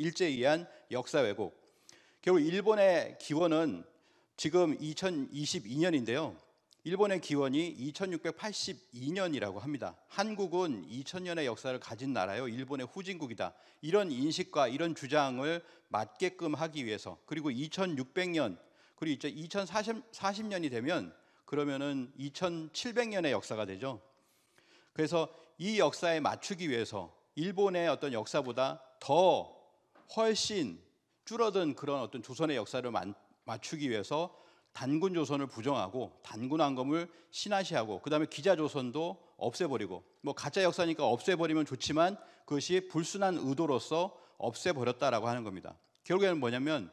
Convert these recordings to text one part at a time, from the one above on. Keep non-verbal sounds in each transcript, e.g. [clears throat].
일제에 의한 역사 왜곡. 결국 일본의 기원은 지금 2022년인데요. 일본의 기원이 2682년이라고 합니다. 한국은 2000년의 역사를 가진 나라요. 일본의 후진국이다. 이런 인식과 이런 주장을 맞게끔 하기 위해서 그리고 2600년 그리고 이제 2040년이 되면 그러면은 2700년의 역사가 되죠. 그래서 이 역사에 맞추기 위해서 일본의 어떤 역사보다 더 훨씬 줄어든 그런 어떤 조선의 역사를 맞추기 위해서 단군 조선을 부정하고 단군 왕검을 신하시하고 그다음에 기자 조선도 없애버리고 뭐 가짜 역사니까 없애버리면 좋지만 그것이 불순한 의도로서 없애버렸다라고 하는 겁니다. 결국에는 뭐냐면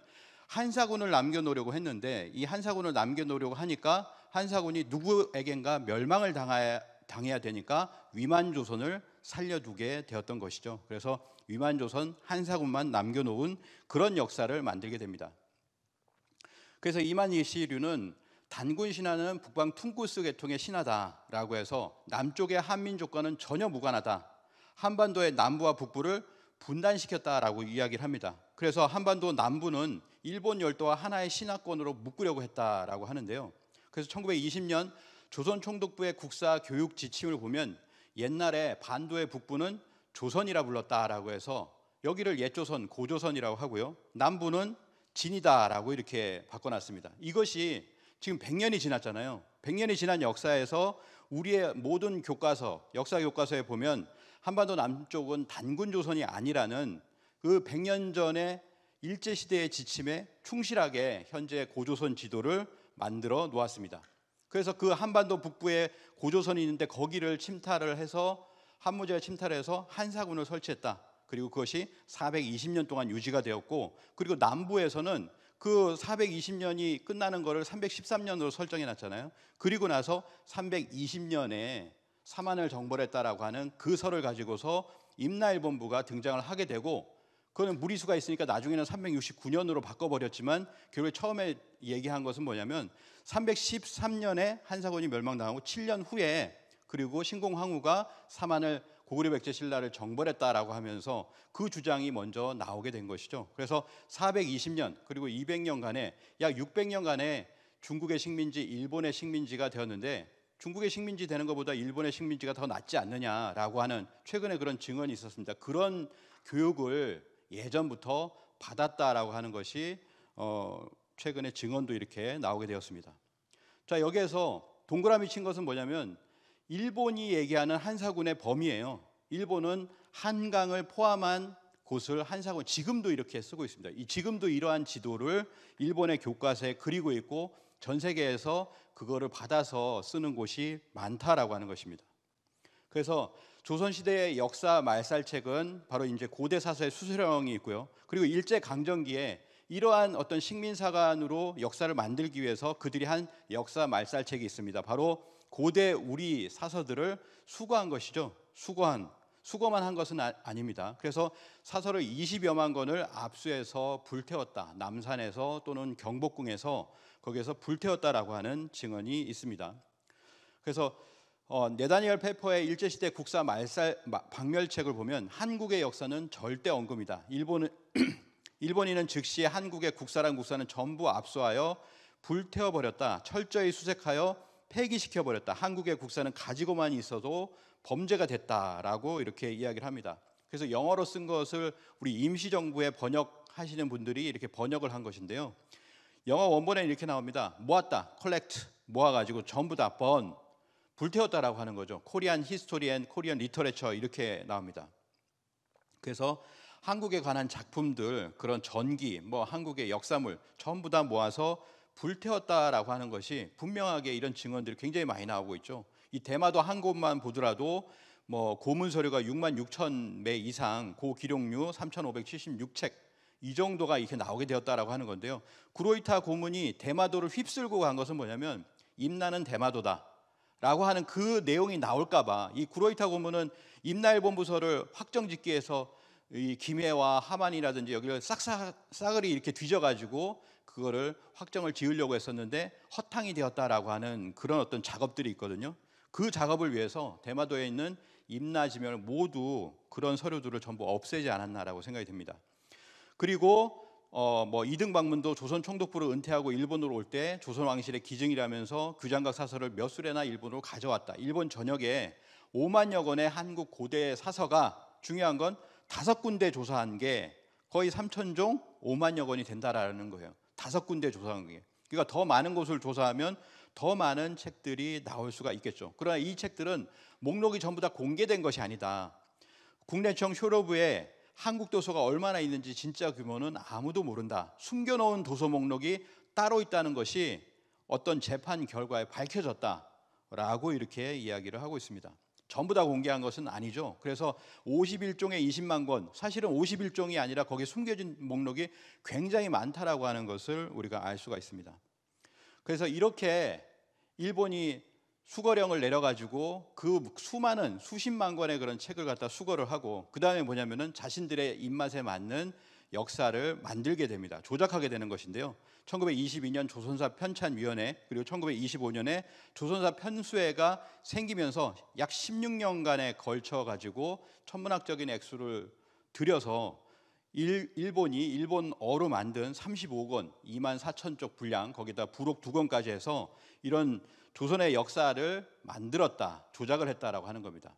한사군을 남겨놓으려고 했는데 이 한사군을 남겨놓으려고 하니까 한사군이 누구에겐가 멸망을 당해야 되니까 위만 조선을 살려두게 되었던 것이죠. 그래서 위만조선 한사군만 남겨놓은 그런 역사를 만들게 됩니다. 그래서 이만이시류는 단군 신화는 북방 퉁구스 계통의 신화다라고 해서 남쪽의 한민족과는 전혀 무관하다. 한반도의 남부와 북부를 분단시켰다라고 이야기를 합니다. 그래서 한반도 남부는 일본 열도와 하나의 신화권으로 묶으려고 했다라고 하는데요. 그래서 1920년 조선 총독부의 국사 교육 지침을 보면 옛날에 반도의 북부는 조선이라 불렀다라고 해서 여기를 옛조선, 고조선이라고 하고요. 남부는 진이다라고 이렇게 바꿔놨습니다. 이것이 지금 100년이 지났잖아요. 100년이 지난 역사에서 우리의 모든 교과서, 역사 교과서에 보면 한반도 남쪽은 단군 조선이 아니라는 그 100년 전에 일제 시대의 지침에 충실하게 현재 고조선 지도를 만들어 놓았습니다. 그래서 그 한반도 북부에 고조선이 있는데 거기를 침탈을 해서 한무제가 침탈해서 한사군을 설치했다. 그리고 그것이 420년 동안 유지가 되었고 그리고 남부에서는 그 420년이 끝나는 거를 313년으로 설정해 놨잖아요. 그리고 나서 320년에 사만을 정벌했다라고 하는 그 설을 가지고서 임나일본부가 등장을 하게 되고 그거는 무리수가 있으니까 나중에는 369년으로 바꿔버렸지만 결국에 처음에 얘기한 것은 뭐냐면 313년에 한사군이 멸망당하고 7년 후에 그리고 신공항우가 사만을 고구려 백제 신라를 정벌했다라고 하면서 그 주장이 먼저 나오게 된 것이죠. 그래서 420년 그리고 200년간에 약6 0 0년간에 중국의 식민지, 일본의 식민지가 되었는데 중국의 식민지 되는 것보다 일본의 식민지가 더 낫지 않느냐라고 하는 최근에 그런 증언이 있었습니다. 그런 교육을 예전부터 받았다라고 하는 것이 어, 최근에 증언도 이렇게 나오게 되었습니다. 자 여기에서 동그라미 친 것은 뭐냐면 일본이 얘기하는 한사군의 범위예요. 일본은 한강을 포함한 곳을 한사군 지금도 이렇게 쓰고 있습니다. 이 지금도 이러한 지도를 일본의 교과서에 그리고 있고 전 세계에서 그거를 받아서 쓰는 곳이 많다라고 하는 것입니다. 그래서 조선시대의 역사 말살책은 바로 이제 고대 사서의 수수령이 있고요. 그리고 일제 강점기에 이러한 어떤 식민사관으로 역사를 만들기 위해서 그들이 한 역사 말살책이 있습니다. 바로 고대 우리 사서들을 수거한 것이죠. 수거한 수거만 한 것은 아, 닙니다 그래서 사서를 20여만 권을 압수해서 불태웠다. 남산에서 또는 경복궁에서 거기에서 불태웠다라고 하는 증언이 있습니다. 그래서 어, 네다니엘 페퍼의 일제시대 국사 말살 마, 박멸책을 보면 한국의 역사는 절대 언급이다. 일본은 [clears throat] 일본인은 즉시 한국의 국사란 국사는 전부 압수하여 불태워 버렸다. 철저히 수색하여 폐기시켜 버렸다. 한국의 국사는 가지고만 있어도 범죄가 됐다라고 이렇게 이야기를 합니다. 그래서 영어로 쓴 것을 우리 임시정부에 번역하시는 분들이 이렇게 번역을 한 것인데요. 영어 원본에 이렇게 나옵니다. 모았다, collect, 모아가지고 전부 다 번, 불태웠다라고 하는 거죠. 코리안 히스토리 앤 코리안 리터레처 이렇게 나옵니다. 그래서 한국에 관한 작품들, 그런 전기, 뭐 한국의 역사물 전부 다 모아서 불태웠다라고 하는 것이 분명하게 이런 증언들이 굉장히 많이 나오고 있죠. 이 대마도 한 곳만 보더라도 뭐 고문 서류가 6만 6천 매 이상 고 기록류 3,576책 이 정도가 이렇게 나오게 되었다라고 하는 건데요. 구로이타 고문이 대마도를 휩쓸고 간 것은 뭐냐면 임나는 대마도다라고 하는 그 내용이 나올까봐 이 구로이타 고문은 임나일 본부서를 확정짓기 위해서 이 김해와 하만이라든지 여기를 싹싹 싹을 이렇게 뒤져가지고 그거를 확정을 지으려고 했었는데 허탕이 되었다라고 하는 그런 어떤 작업들이 있거든요. 그 작업을 위해서 대마도에 있는 임나지면 모두 그런 서류들을 전부 없애지 않았나라고 생각이 됩니다. 그리고 어, 뭐 이등 방문도 조선 총독부를 은퇴하고 일본으로 올 때 조선 왕실의 기증이라면서 규장각 사서를 몇 수레나 일본으로 가져왔다. 일본 전역에 5만여 권의 한국 고대 사서가 중요한 건 다섯 군데 조사한 게 거의 3천 종 5만여 권이 된다라는 거예요. 다섯 군데 조사한 거예요. 그러니까 더 많은 곳을 조사하면 더 많은 책들이 나올 수가 있겠죠. 그러나 이 책들은 목록이 전부 다 공개된 것이 아니다. 국내청 효로부에 한국 도서가 얼마나 있는지 진짜 규모는 아무도 모른다. 숨겨놓은 도서 목록이 따로 있다는 것이 어떤 재판 결과에 밝혀졌다라고 이렇게 이야기를 하고 있습니다. 전부 다 공개한 것은 아니죠. 그래서 51종에 20만 권, 사실은 51종이 아니라 거기에 숨겨진 목록이 굉장히 많다라고 하는 것을 우리가 알 수가 있습니다. 그래서 이렇게 일본이 수거령을 내려가지고 그 수많은 수십만 권의 그런 책을 갖다 수거를 하고 그 다음에 뭐냐면은 자신들의 입맛에 맞는 역사를 만들게 됩니다. 조작하게 되는 것인데요. 1922년 조선사 편찬위원회 그리고 1925년에 조선사 편수회가 생기면서 약 16년간에 걸쳐 가지고 천문학적인 액수를 들여서 일, 일 본이 일본어로 만든 35권 2만 4천 쪽 분량 거기다 부록 두 권까지 해서 이런 조선의 역사를 만들었다 조작을 했다라고 하는 겁니다.